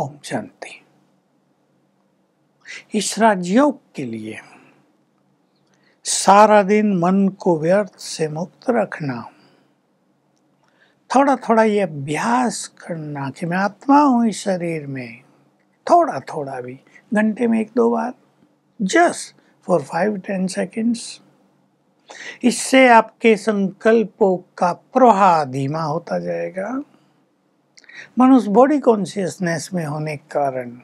ओम शांति इस राजयोग के लिए सारा दिन मन को व्यर्थ से मुक्त रखना थोड़ा थोड़ा ये अभ्यास करना कि मैं आत्मा हूं इस शरीर में थोड़ा थोड़ा भी घंटे में एक दो बार just for five ten seconds इससे आपके संकल्पों का प्रवाह धीमा होता जाएगा मनुष्य बॉडी कॉन्शियसनेस में होने के कारण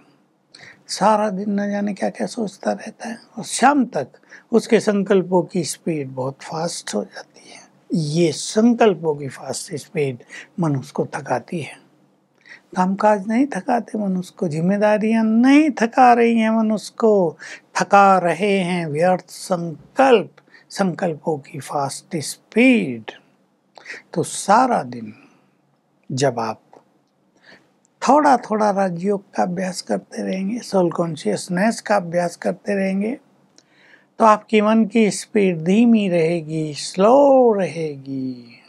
सारा दिन न जाने क्या क्या सोचता रहता है और शाम तक उसके संकल्पों की स्पीड बहुत फास्ट हो जाती है ये संकल्पों की फास्ट स्पीड मनुष्य को थकाती है कामकाज नहीं थकाते मनुष्य को जिम्मेदारियां नहीं थका रही हैं मनुष्य को थका रहे हैं व्यर्थ संकल्प संकल्पों की फास्ट स्पीड तो सारा दिन जब आप थोड़ा थोड़ा राजयोग का अभ्यास करते रहेंगे सोल कॉन्शियसनेस का अभ्यास करते रहेंगे तो आपकी मन की स्पीड धीमी रहेगी स्लो रहेगी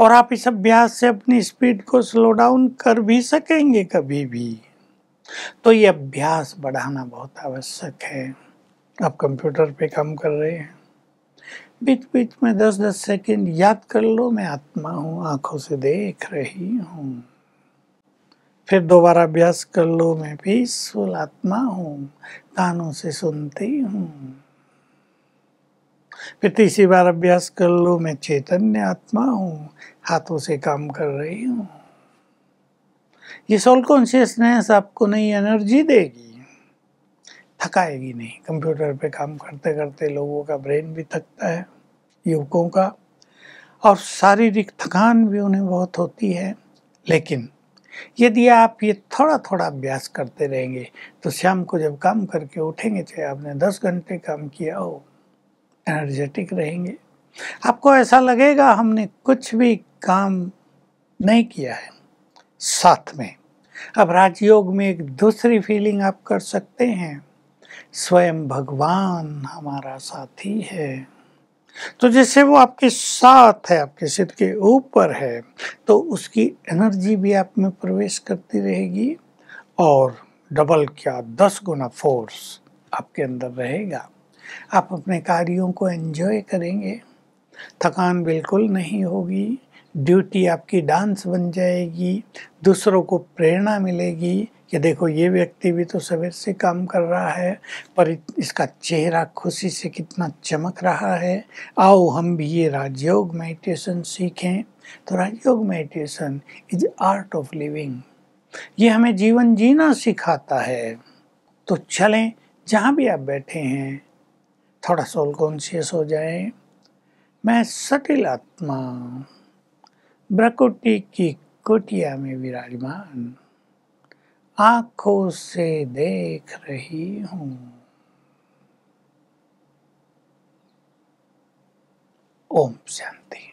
और आप इस अभ्यास से अपनी स्पीड को स्लो डाउन कर भी सकेंगे कभी भी तो ये अभ्यास बढ़ाना बहुत आवश्यक है आप कंप्यूटर पे काम कर रहे हैं बीच बीच में दस दस सेकंड याद कर लो मैं आत्मा हूँ आंखों से देख रही हूँ फिर दोबारा अभ्यास कर लो मैं भी आत्मा हूँ कानों से सुनती हूँ फिर तीसरी बार अभ्यास कर लो मैं चैतन्य आत्मा हूँ हाथों से काम कर रही हूँ ये सोल कॉन्शियसनेस आपको नई एनर्जी देगी थकाएगी नहीं कंप्यूटर पे काम करते करते लोगों का ब्रेन भी थकता है युवकों का और शारीरिक थकान भी उन्हें बहुत होती है लेकिन यदि आप ये थोड़ा थोड़ा अभ्यास करते रहेंगे तो शाम को जब काम करके उठेंगे चाहे आपने दस घंटे काम किया हो एनर्जेटिक रहेंगे आपको ऐसा लगेगा हमने कुछ भी काम नहीं किया है साथ में अब राजयोग में एक दूसरी फीलिंग आप कर सकते हैं स्वयं भगवान हमारा साथी है तो जैसे वो आपके साथ है आपके सिर के ऊपर है तो उसकी एनर्जी भी आप में प्रवेश करती रहेगी और डबल क्या दस गुना फोर्स आपके अंदर रहेगा आप अपने कार्यों को एंजॉय करेंगे थकान बिल्कुल नहीं होगी ड्यूटी आपकी डांस बन जाएगी दूसरों को प्रेरणा मिलेगी कि देखो ये व्यक्ति भी तो सवेर से काम कर रहा है पर इसका चेहरा खुशी से कितना चमक रहा है आओ हम भी ये राजयोग मेडिटेशन सीखें तो Rajyoga meditation is art of living ये हमें जीवन जीना सिखाता है तो चलें जहाँ भी आप बैठे हैं थोड़ा सोल कॉन्शियस हो जाए मैं सटिल आत्मा ब्रकुटी की कुटिया में विराजमान आंखों से देख रही हूं ओम शांति